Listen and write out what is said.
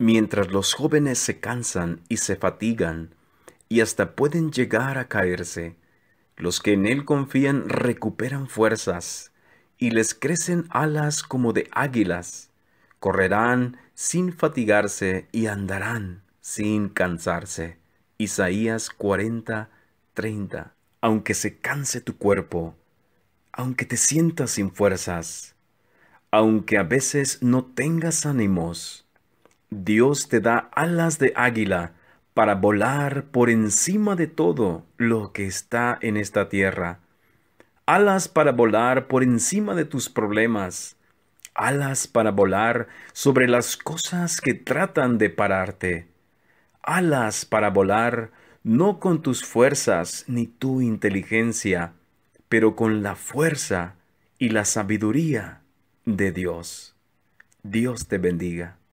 Mientras los jóvenes se cansan y se fatigan, y hasta pueden llegar a caerse, los que en Él confían recuperan fuerzas, y les crecen alas como de águilas, correrán sin fatigarse y andarán sin cansarse. Isaías 40, 30. Aunque se canse tu cuerpo, aunque te sientas sin fuerzas, aunque a veces no tengas ánimos, Dios te da alas de águila para volar por encima de todo lo que está en esta tierra. Alas para volar por encima de tus problemas. Alas para volar sobre las cosas que tratan de pararte. Alas para volar no con tus fuerzas ni tu inteligencia, pero con la fuerza y la sabiduría de Dios. Dios te bendiga.